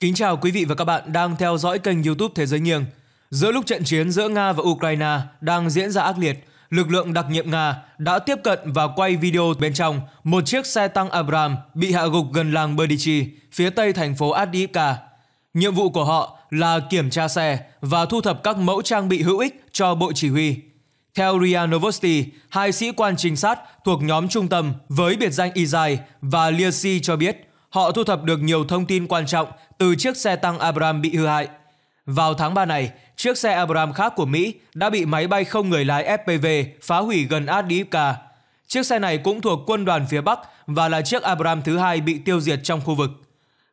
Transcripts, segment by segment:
Kính chào quý vị và các bạn đang theo dõi kênh YouTube Thế giới nghiêng. Giữa lúc trận chiến giữa Nga và Ukraine đang diễn ra ác liệt, lực lượng đặc nhiệm Nga đã tiếp cận và quay video bên trong một chiếc xe tăng Abram bị hạ gục gần làng Berdichi, phía tây thành phố Adivka. Nhiệm vụ của họ là kiểm tra xe và thu thập các mẫu trang bị hữu ích cho bộ chỉ huy. Theo RIA Novosti, hai sĩ quan trinh sát thuộc nhóm trung tâm với biệt danh Izai và Liesi cho biết – họ thu thập được nhiều thông tin quan trọng từ chiếc xe tăng Abram bị hư hại. Vào tháng 3 này, chiếc xe Abram khác của Mỹ đã bị máy bay không người lái FPV phá hủy gần Adivka. Chiếc xe này cũng thuộc quân đoàn phía Bắc và là chiếc Abram thứ hai bị tiêu diệt trong khu vực.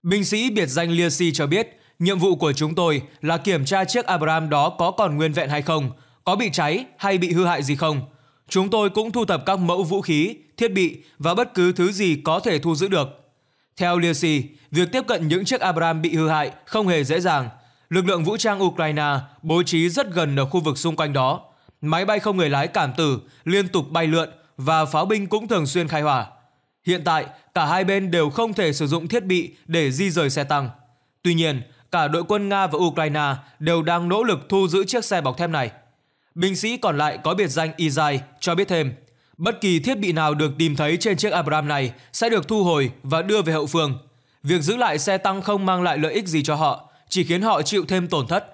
Binh sĩ biệt danh Liesi cho biết, nhiệm vụ của chúng tôi là kiểm tra chiếc Abram đó có còn nguyên vẹn hay không, có bị cháy hay bị hư hại gì không. Chúng tôi cũng thu thập các mẫu vũ khí, thiết bị và bất cứ thứ gì có thể thu giữ được. Theo Liesi, việc tiếp cận những chiếc Abram bị hư hại không hề dễ dàng. Lực lượng vũ trang Ukraine bố trí rất gần ở khu vực xung quanh đó. Máy bay không người lái cảm tử liên tục bay lượn và pháo binh cũng thường xuyên khai hỏa. Hiện tại, cả hai bên đều không thể sử dụng thiết bị để di rời xe tăng. Tuy nhiên, cả đội quân Nga và Ukraine đều đang nỗ lực thu giữ chiếc xe bọc thép này. Binh sĩ còn lại có biệt danh Izai cho biết thêm – Bất kỳ thiết bị nào được tìm thấy trên chiếc Abram này sẽ được thu hồi và đưa về hậu phương. Việc giữ lại xe tăng không mang lại lợi ích gì cho họ, chỉ khiến họ chịu thêm tổn thất.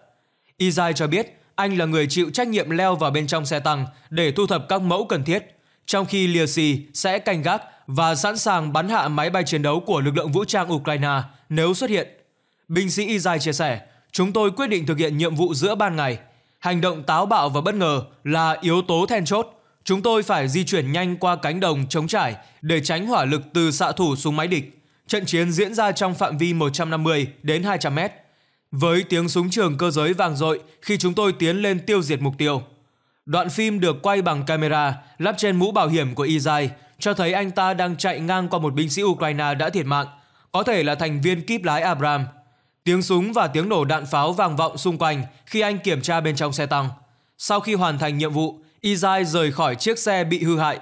Izai cho biết anh là người chịu trách nhiệm leo vào bên trong xe tăng để thu thập các mẫu cần thiết, trong khi Lyasi sẽ canh gác và sẵn sàng bắn hạ máy bay chiến đấu của lực lượng vũ trang Ukraine nếu xuất hiện. Binh sĩ Izai chia sẻ, chúng tôi quyết định thực hiện nhiệm vụ giữa ban ngày. Hành động táo bạo và bất ngờ là yếu tố then chốt Chúng tôi phải di chuyển nhanh qua cánh đồng chống trải để tránh hỏa lực từ xạ thủ súng máy địch. Trận chiến diễn ra trong phạm vi 150 đến 200 mét. Với tiếng súng trường cơ giới vang dội khi chúng tôi tiến lên tiêu diệt mục tiêu. Đoạn phim được quay bằng camera lắp trên mũ bảo hiểm của Izai cho thấy anh ta đang chạy ngang qua một binh sĩ Ukraine đã thiệt mạng, có thể là thành viên kíp lái Abram. Tiếng súng và tiếng nổ đạn pháo vang vọng xung quanh khi anh kiểm tra bên trong xe tăng. Sau khi hoàn thành nhiệm vụ, Izai rời khỏi chiếc xe bị hư hại.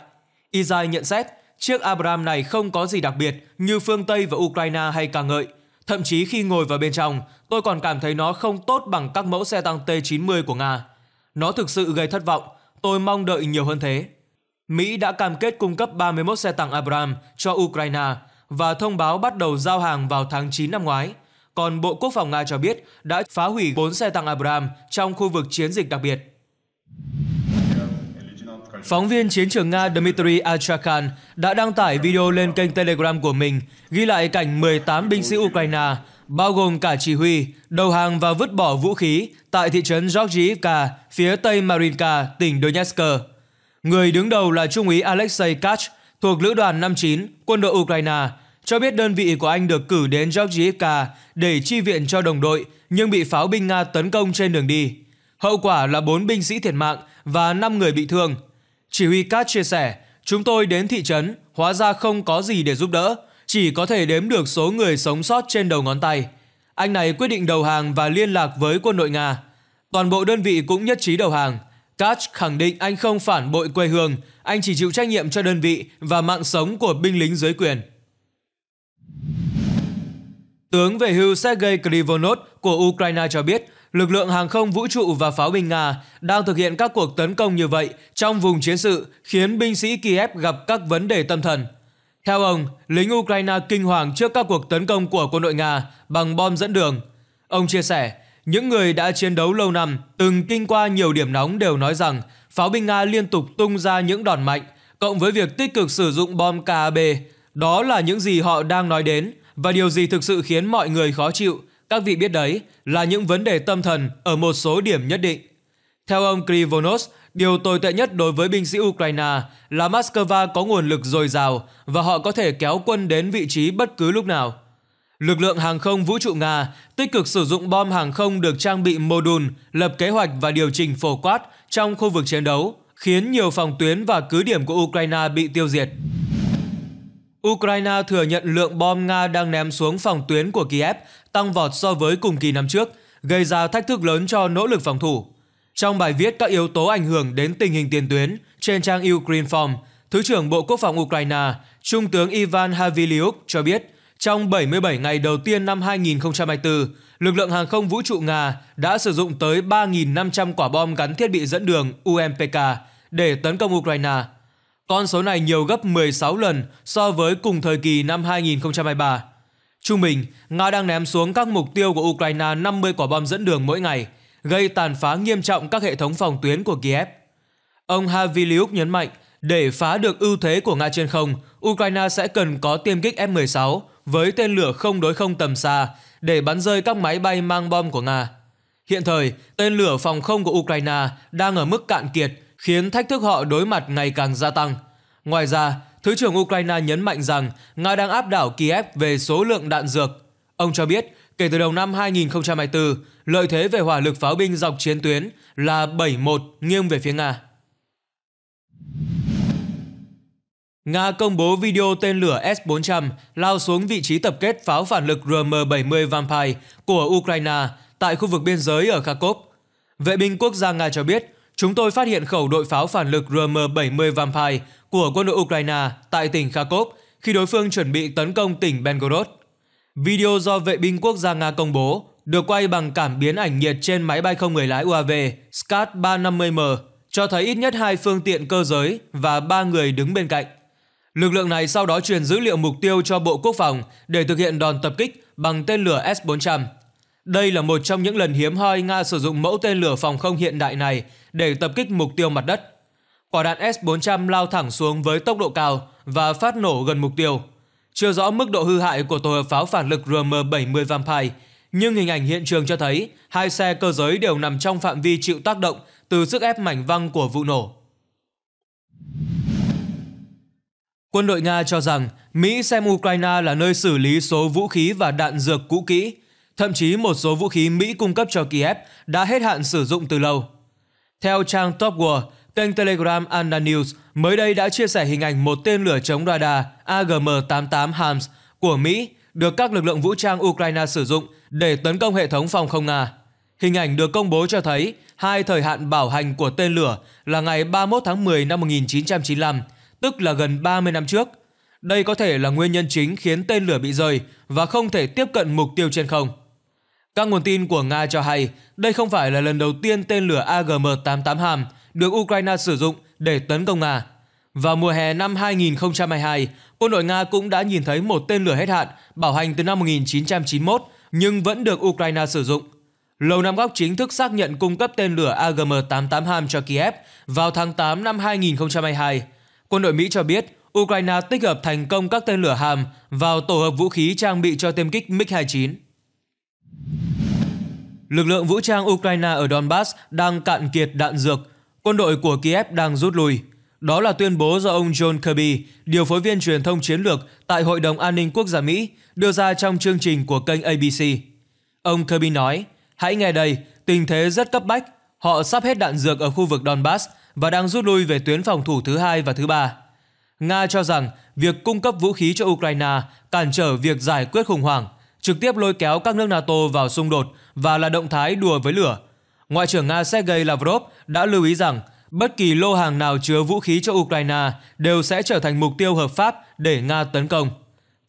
Izai nhận xét chiếc Abram này không có gì đặc biệt như phương Tây và Ukraine hay ca ngợi. Thậm chí khi ngồi vào bên trong, tôi còn cảm thấy nó không tốt bằng các mẫu xe tăng T-90 của Nga. Nó thực sự gây thất vọng, tôi mong đợi nhiều hơn thế. Mỹ đã cam kết cung cấp 31 xe tăng Abram cho Ukraine và thông báo bắt đầu giao hàng vào tháng 9 năm ngoái. Còn Bộ Quốc phòng Nga cho biết đã phá hủy 4 xe tăng Abram trong khu vực chiến dịch đặc biệt. Phóng viên chiến trường Nga Dmitry Achakan đã đăng tải video lên kênh Telegram của mình ghi lại cảnh 18 binh sĩ Ukraine, bao gồm cả chỉ huy, đầu hàng và vứt bỏ vũ khí tại thị trấn Georgiivka, phía tây Marinka, tỉnh Donetsk. Người đứng đầu là Trung úy Alexei Kach thuộc Lữ đoàn 59, quân đội Ukraine, cho biết đơn vị của anh được cử đến Georgiivka để chi viện cho đồng đội nhưng bị pháo binh Nga tấn công trên đường đi. Hậu quả là 4 binh sĩ thiệt mạng và 5 người bị thương. Chỉ huy Cát chia sẻ, chúng tôi đến thị trấn, hóa ra không có gì để giúp đỡ, chỉ có thể đếm được số người sống sót trên đầu ngón tay. Anh này quyết định đầu hàng và liên lạc với quân đội Nga. Toàn bộ đơn vị cũng nhất trí đầu hàng. Cát khẳng định anh không phản bội quê hương, anh chỉ chịu trách nhiệm cho đơn vị và mạng sống của binh lính dưới quyền. Tướng về hưu Sergei Krivonov của Ukraine cho biết lực lượng hàng không vũ trụ và pháo binh Nga đang thực hiện các cuộc tấn công như vậy trong vùng chiến sự khiến binh sĩ Kiev gặp các vấn đề tâm thần. Theo ông, lính Ukraine kinh hoàng trước các cuộc tấn công của quân đội Nga bằng bom dẫn đường. Ông chia sẻ, những người đã chiến đấu lâu năm, từng kinh qua nhiều điểm nóng đều nói rằng pháo binh Nga liên tục tung ra những đòn mạnh, cộng với việc tích cực sử dụng bom KAB. Đó là những gì họ đang nói đến và điều gì thực sự khiến mọi người khó chịu các vị biết đấy là những vấn đề tâm thần ở một số điểm nhất định. Theo ông Krivonos, điều tồi tệ nhất đối với binh sĩ Ukraine là Moscow có nguồn lực dồi dào và họ có thể kéo quân đến vị trí bất cứ lúc nào. Lực lượng hàng không vũ trụ Nga tích cực sử dụng bom hàng không được trang bị mô đun, lập kế hoạch và điều chỉnh phổ quát trong khu vực chiến đấu, khiến nhiều phòng tuyến và cứ điểm của Ukraine bị tiêu diệt. Ukraine thừa nhận lượng bom Nga đang ném xuống phòng tuyến của Kiev tăng vọt so với cùng kỳ năm trước, gây ra thách thức lớn cho nỗ lực phòng thủ. Trong bài viết các yếu tố ảnh hưởng đến tình hình tiền tuyến trên trang Ukraine Form, Thứ trưởng Bộ Quốc phòng Ukraine, Trung tướng Ivan Haviliuk cho biết, trong 77 ngày đầu tiên năm 2024, lực lượng hàng không vũ trụ Nga đã sử dụng tới 3.500 quả bom gắn thiết bị dẫn đường UMPK để tấn công Ukraine. Con số này nhiều gấp 16 lần so với cùng thời kỳ năm 2023. Trung bình, Nga đang ném xuống các mục tiêu của Ukraine 50 quả bom dẫn đường mỗi ngày, gây tàn phá nghiêm trọng các hệ thống phòng tuyến của Kiev. Ông Haviliuk nhấn mạnh, để phá được ưu thế của Nga trên không, Ukraine sẽ cần có tiêm kích F-16 với tên lửa không đối không tầm xa để bắn rơi các máy bay mang bom của Nga. Hiện thời, tên lửa phòng không của Ukraine đang ở mức cạn kiệt, khiến thách thức họ đối mặt ngày càng gia tăng. Ngoài ra, Thứ trưởng Ukraine nhấn mạnh rằng Nga đang áp đảo Kiev về số lượng đạn dược. Ông cho biết, kể từ đầu năm 2024, lợi thế về hỏa lực pháo binh dọc chiến tuyến là 71 nghiêng về phía Nga. Nga công bố video tên lửa S-400 lao xuống vị trí tập kết pháo phản lực RM-70 Vampire của Ukraine tại khu vực biên giới ở Kharkov. Vệ binh quốc gia Nga cho biết Chúng tôi phát hiện khẩu đội pháo phản lực RM-70 Vampire của quân đội Ukraine tại tỉnh Kharkov khi đối phương chuẩn bị tấn công tỉnh Belgorod. Video do vệ binh quốc gia Nga công bố được quay bằng cảm biến ảnh nhiệt trên máy bay không người lái UAV Skat-350M cho thấy ít nhất hai phương tiện cơ giới và ba người đứng bên cạnh. Lực lượng này sau đó truyền dữ liệu mục tiêu cho Bộ Quốc phòng để thực hiện đòn tập kích bằng tên lửa S-400. Đây là một trong những lần hiếm hoi Nga sử dụng mẫu tên lửa phòng không hiện đại này để tập kích mục tiêu mặt đất. Quả đạn S-400 lao thẳng xuống với tốc độ cao và phát nổ gần mục tiêu. Chưa rõ mức độ hư hại của tổ hợp pháo phản lực RM-70 Vampire, nhưng hình ảnh hiện trường cho thấy hai xe cơ giới đều nằm trong phạm vi chịu tác động từ sức ép mảnh văng của vụ nổ. Quân đội Nga cho rằng Mỹ xem Ukraine là nơi xử lý số vũ khí và đạn dược cũ kỹ, Thậm chí một số vũ khí Mỹ cung cấp cho Kiev đã hết hạn sử dụng từ lâu. Theo trang Top War, kênh Telegram Anna News mới đây đã chia sẻ hình ảnh một tên lửa chống radar AGM-88 Hams của Mỹ được các lực lượng vũ trang Ukraine sử dụng để tấn công hệ thống phòng không Nga. Hình ảnh được công bố cho thấy hai thời hạn bảo hành của tên lửa là ngày 31 tháng 10 năm 1995, tức là gần 30 năm trước. Đây có thể là nguyên nhân chính khiến tên lửa bị rơi và không thể tiếp cận mục tiêu trên không. Các nguồn tin của Nga cho hay đây không phải là lần đầu tiên tên lửa AGM-88 hàm được Ukraine sử dụng để tấn công Nga. Vào mùa hè năm 2022, quân đội Nga cũng đã nhìn thấy một tên lửa hết hạn bảo hành từ năm 1991 nhưng vẫn được Ukraine sử dụng. Lầu Năm Góc chính thức xác nhận cung cấp tên lửa AGM-88 ham cho Kiev vào tháng 8 năm 2022. Quân đội Mỹ cho biết Ukraine tích hợp thành công các tên lửa hàm vào tổ hợp vũ khí trang bị cho tiêm kích MiG-29. Lực lượng vũ trang Ukraine ở Donbass đang cạn kiệt đạn dược, quân đội của Kiev đang rút lui. Đó là tuyên bố do ông John Kirby, điều phối viên truyền thông chiến lược tại Hội đồng An ninh Quốc gia Mỹ, đưa ra trong chương trình của kênh ABC. Ông Kirby nói, hãy nghe đây, tình thế rất cấp bách, họ sắp hết đạn dược ở khu vực Donbass và đang rút lui về tuyến phòng thủ thứ hai và thứ ba. Nga cho rằng việc cung cấp vũ khí cho Ukraine cản trở việc giải quyết khủng hoảng – trực tiếp lôi kéo các nước NATO vào xung đột và là động thái đùa với lửa. Ngoại trưởng Nga Sergei Lavrov đã lưu ý rằng bất kỳ lô hàng nào chứa vũ khí cho Ukraine đều sẽ trở thành mục tiêu hợp pháp để Nga tấn công.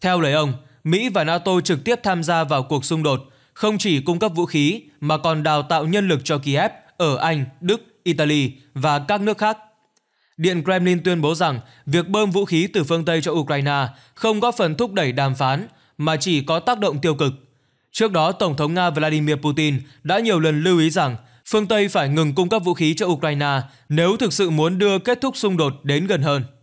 Theo lời ông, Mỹ và NATO trực tiếp tham gia vào cuộc xung đột, không chỉ cung cấp vũ khí mà còn đào tạo nhân lực cho Kiev ở Anh, Đức, Italy và các nước khác. Điện Kremlin tuyên bố rằng việc bơm vũ khí từ phương Tây cho Ukraine không góp phần thúc đẩy đàm phán mà chỉ có tác động tiêu cực. Trước đó, Tổng thống Nga Vladimir Putin đã nhiều lần lưu ý rằng phương Tây phải ngừng cung cấp vũ khí cho Ukraine nếu thực sự muốn đưa kết thúc xung đột đến gần hơn.